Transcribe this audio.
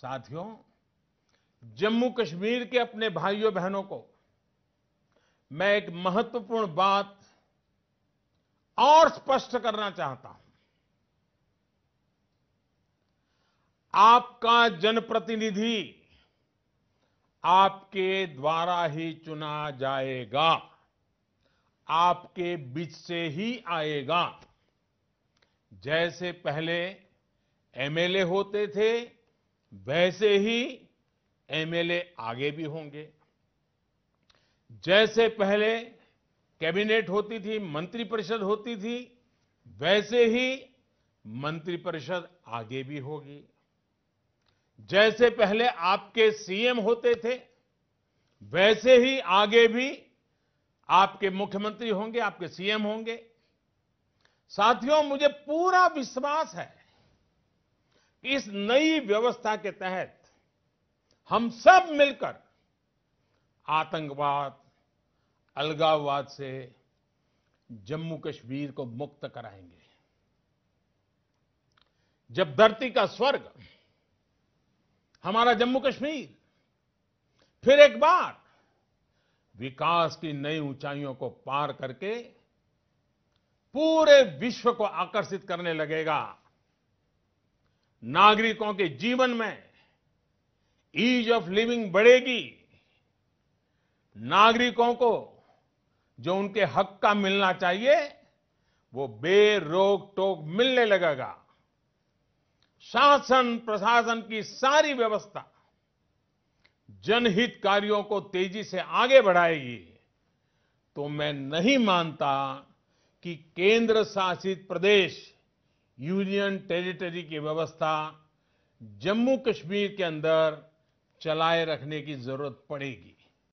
साथियों जम्मू कश्मीर के अपने भाइयों बहनों को मैं एक महत्वपूर्ण बात और स्पष्ट करना चाहता हूं आपका जनप्रतिनिधि आपके द्वारा ही चुना जाएगा आपके बीच से ही आएगा जैसे पहले एमएलए होते थे वैसे ही एमएलए आगे भी होंगे जैसे पहले कैबिनेट होती थी मंत्रिपरिषद होती थी वैसे ही मंत्रिपरिषद आगे भी होगी जैसे पहले आपके सीएम होते थे वैसे ही आगे भी आपके मुख्यमंत्री होंगे आपके सीएम होंगे साथियों मुझे पूरा विश्वास है इस नई व्यवस्था के तहत हम सब मिलकर आतंकवाद अलगाववाद से जम्मू कश्मीर को मुक्त कराएंगे जब धरती का स्वर्ग हमारा जम्मू कश्मीर फिर एक बार विकास की नई ऊंचाइयों को पार करके पूरे विश्व को आकर्षित करने लगेगा नागरिकों के जीवन में ईज ऑफ लिविंग बढ़ेगी नागरिकों को जो उनके हक का मिलना चाहिए वो बेरोक टोक मिलने लगेगा शासन प्रशासन की सारी व्यवस्था जनहित कार्यों को तेजी से आगे बढ़ाएगी तो मैं नहीं मानता कि केंद्र शासित प्रदेश यूनियन टेरिटरी की व्यवस्था जम्मू कश्मीर के अंदर चलाए रखने की जरूरत पड़ेगी